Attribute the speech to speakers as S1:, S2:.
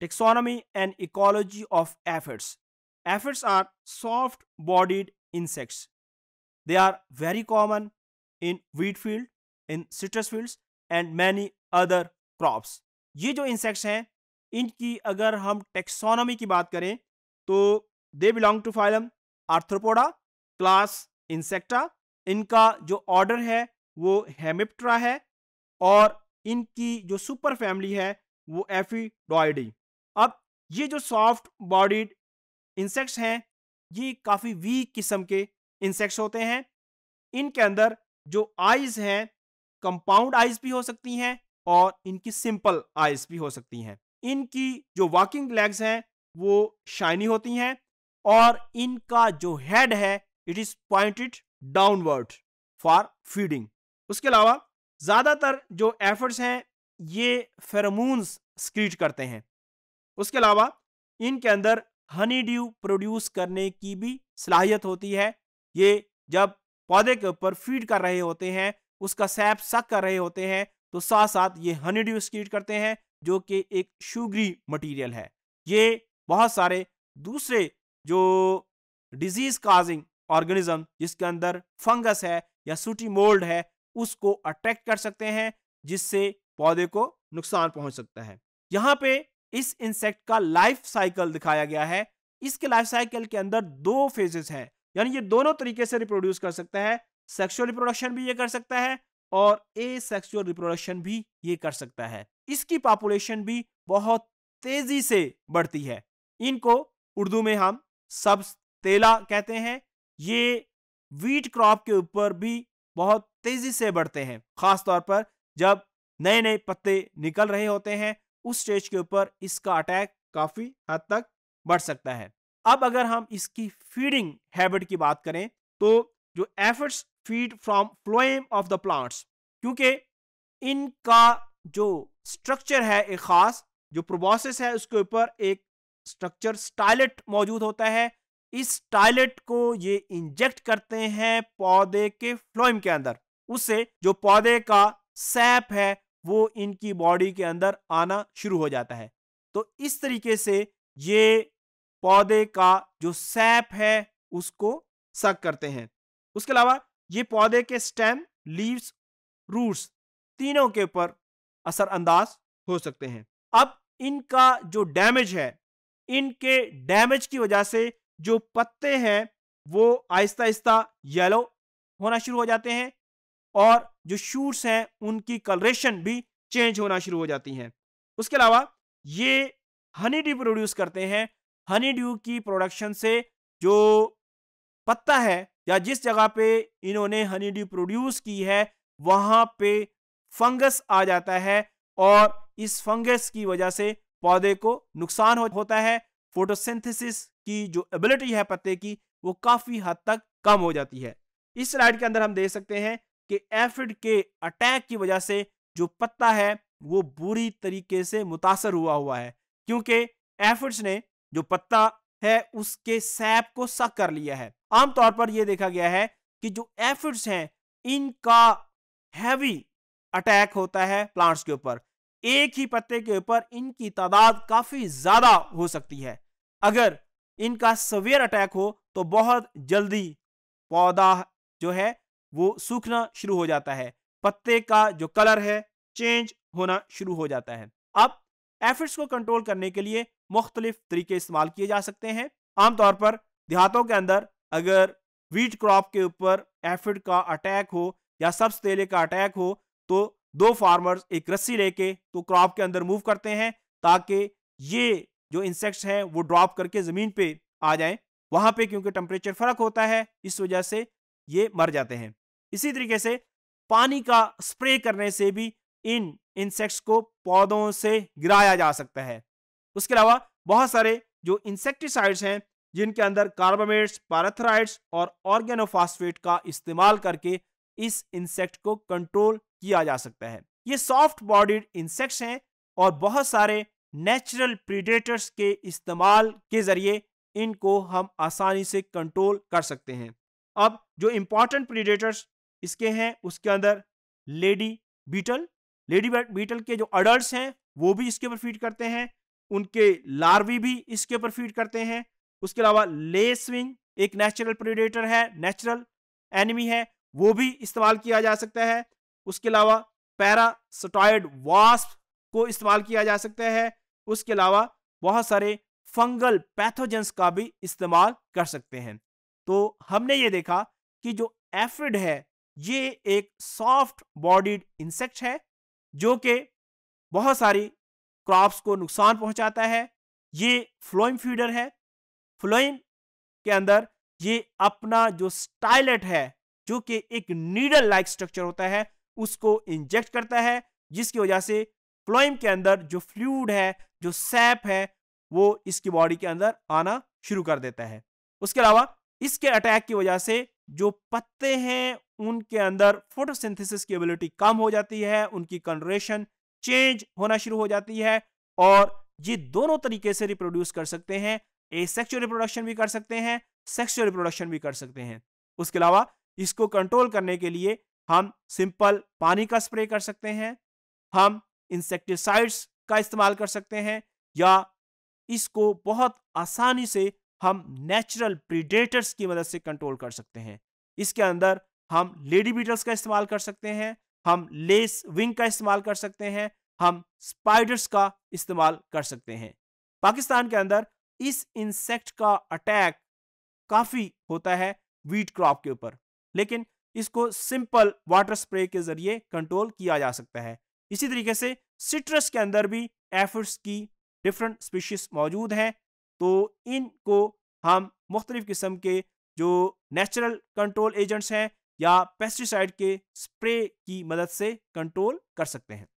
S1: Taxonomy and ecology of aphids. Aphids are soft bodied insects. They are very common in wheat field, in citrus fields and many other crops. ये जो insects हैं इनकी अगर हम taxonomy की बात करें तो they belong to phylum arthropoda class insecta. इनका जो order है वो hemiptera है और इनकी जो super family है वो एफीडॉइडी ये जो सॉफ्ट बॉडीड इंसेक्ट्स हैं ये काफ़ी वीक किस्म के इंसेक्ट्स होते हैं इनके अंदर जो आइज हैं कंपाउंड आइज भी हो सकती हैं और इनकी सिंपल आइज भी हो सकती हैं इनकी जो वॉकिंग लेग्स हैं वो शाइनी होती हैं और इनका जो हेड है it is pointed downward for feeding उसके अलावा ज़्यादातर जो एफर्ट्स हैं ये फेरोमोन्स स्क्रीट करते हैं उसके अलावा इनके अंदर हनी ड्यू प्रोड्यूस करने की भी सलाहियत होती है ये जब पौधे के ऊपर फीड कर रहे होते हैं उसका सैप सक कर रहे होते हैं तो साथ साथ ये हनी ड्यू स्क्रीट करते हैं जो कि एक शुगरी मटीरियल है ये बहुत सारे दूसरे जो डिजीज़ काजिंग ऑर्गेनिज्म जिसके अंदर फंगस है या सूटी मोल्ड है उसको अट्रैक्ट कर सकते हैं जिससे पौधे को नुकसान पहुंच सकता है यहाँ पे इस इंसेक्ट का लाइफ साइकिल दिखाया गया है इसके लाइफ साइकिल के अंदर दो फेजेस हैं यानी ये दोनों तरीके से रिप्रोड्यूस कर सकता है सेक्सुअल रिप्रोडक्शन भी ये कर सकता है और ए सेक्सुअल रिप्रोडक्शन भी ये कर सकता है इसकी पॉपुलेशन भी बहुत तेजी से बढ़ती है इनको उर्दू में हम सब्स तेला कहते हैं ये वीट क्रॉप के ऊपर भी बहुत तेजी से बढ़ते हैं खासतौर पर जब नए नए पत्ते निकल रहे होते हैं उस स्टेज के ऊपर इसका अटैक काफ़ी हद तक बढ़ सकता है अब अगर हम इसकी फीडिंग हैबिट की बात करें तो जो efforts feed from phloem of the plants क्योंकि इनका जो स्ट्रक्चर है एक ख़ास जो प्रोबोसिस है उसके ऊपर एक स्ट्रक्चर स्टाइलेट मौजूद होता है इस टाइलेट को ये इंजेक्ट करते हैं पौधे के फ्लोइम के अंदर उससे जो पौधे का सैप है वो इनकी बॉडी के अंदर आना शुरू हो जाता है तो इस तरीके से ये पौधे का जो सैप है उसको सक करते हैं उसके अलावा ये पौधे के स्टेम लीव्स रूट्स तीनों के ऊपर असरअंदाज हो सकते हैं अब इनका जो डैमेज है इनके डैमेज की वजह से जो पत्ते हैं वो आहिस्ता आहिस्ता येलो होना शुरू हो जाते हैं और जो शूट्स हैं उनकी कलरेशन भी चेंज होना शुरू हो जाती हैं उसके अलावा ये हनी ड्यू प्रोड्यूस करते हैं हनी ड्यू की प्रोडक्शन से जो पत्ता है या जिस जगह पे इन्होंने हनी ड्यू प्रोड्यूस की है वहाँ पे फंगस आ जाता है और इस फंगस की वजह से पौधे को नुकसान हो, होता है फोटोसिंथेसिस की जो एबिलिटी है पत्ते की वो काफ़ी हद तक कम हो जाती है इस स्लाइड के अंदर हम देख सकते हैं कि एफिड के अटैक की वजह से जो पत्ता है वो बुरी तरीके से मुतासर हुआ हुआ है क्योंकि एफिड्स ने जो पत्ता है उसके सैप को सक कर लिया है आमतौर पर यह देखा गया है कि जो एफिड्स हैं इनका हैवी अटैक होता है प्लांट्स के ऊपर एक ही पत्ते के ऊपर इनकी तादाद काफी ज्यादा हो सकती है अगर इनका सवेयर अटैक हो तो बहुत जल्दी पौधा जो है वो सूखना शुरू हो जाता है पत्ते का जो कलर है चेंज होना शुरू हो जाता है अब एफिड्स को कंट्रोल करने के लिए मुख्तलिफ तरीके इस्तेमाल किए जा सकते हैं आमतौर पर देहातों के अंदर अगर वीट क्रॉप के ऊपर एफिड का अटैक हो या सब्स तेले का अटैक हो तो दो फार्मर्स एक रस्सी लेके तो क्रॉप के अंदर मूव करते हैं ताकि ये जो इंसेक्ट्स हैं वो ड्रॉप करके ज़मीन पे आ जाएं वहां पे क्योंकि टेम्परेचर फ़र्क होता है इस वजह से ये मर जाते हैं इसी तरीके से पानी का स्प्रे करने से भी इन इंसेक्ट्स को पौधों से गिराया जा सकता है उसके अलावा बहुत सारे जो इंसेक्टिसाइड्स हैं जिनके अंदर कार्बामेट्स पैराथराइड्स और ऑर्गेनोफास्फेट का इस्तेमाल करके इस इंसेक्ट को कंट्रोल किया जा सकता है ये सॉफ्ट बॉडीड इंसेक्ट्स हैं और बहुत सारे नेचुरल प्रीडेटर्स के इस्तेमाल के ज़रिए इनको हम आसानी से कंट्रोल कर सकते हैं अब जो इंपॉर्टेंट प्रीडेटर्स इसके हैं उसके अंदर लेडी बीटल लेडी बीटल के जो अडल्ट हैं वो भी इसके ऊपर फीड करते हैं उनके लार्वी भी इसके ऊपर फीड करते हैं उसके अलावा ले स्विंग एक नेचुरल प्रीडेटर है नेचुरल एनिमी है वो भी इस्तेमाल किया जा सकता है उसके अलावा पैरासटॉयड वास्प को इस्तेमाल किया जा सकता है उसके अलावा बहुत सारे फंगल पैथोजेंस का भी इस्तेमाल कर सकते हैं तो हमने ये देखा कि जो एफिड है ये एक सॉफ्ट बॉडीड इंसेक्ट है जो कि बहुत सारी क्रॉप्स को नुकसान पहुंचाता है ये फ्लोइम फीडर है फ्लोइम के अंदर ये अपना जो स्टाइलेट है जो कि एक नीडल लाइक स्ट्रक्चर होता है उसको इंजेक्ट करता है जिसकी वजह से फ्लोइम के अंदर जो फ्लूड है जो सैप है वो इसकी बॉडी के अंदर आना शुरू कर देता है उसके अलावा इसके अटैक की वजह से जो पत्ते हैं उनके अंदर फोटोसिंथेसिस की एबिलिटी कम हो जाती है उनकी कनरेशन चेंज होना शुरू हो जाती है और ये दोनों तरीके से रिप्रोड्यूस कर सकते हैं ए सेक्चुअल रिप्रोडक्शन भी कर सकते हैं सेक्सुअल रिप्रोडक्शन भी कर सकते हैं उसके अलावा इसको कंट्रोल करने के लिए हम सिंपल पानी का स्प्रे कर सकते हैं हम इंसेक्टिसाइड्स का इस्तेमाल कर सकते हैं या इसको बहुत आसानी से हम नेचुरल प्रीडेटर्स की मदद से कंट्रोल कर सकते हैं इसके अंदर हम लेडी बीटल्स का इस्तेमाल कर सकते हैं हम लेस विंग का इस्तेमाल कर सकते हैं हम स्पाइडर्स का इस्तेमाल कर सकते हैं पाकिस्तान के अंदर इस इंसेक्ट का अटैक काफ़ी होता है वीट क्रॉप के ऊपर लेकिन इसको सिंपल वाटर स्प्रे के जरिए कंट्रोल किया जा सकता है इसी तरीके से सिट्रस के अंदर भी एफर्ट्स की डिफरेंट स्पीशीज मौजूद हैं तो इनको हम मुख्तलिफ़ किस्म के जो नेचुरल कंट्रोल एजेंट्स हैं या पेस्टिसाइड के स्प्रे की मदद से कंट्रोल कर सकते हैं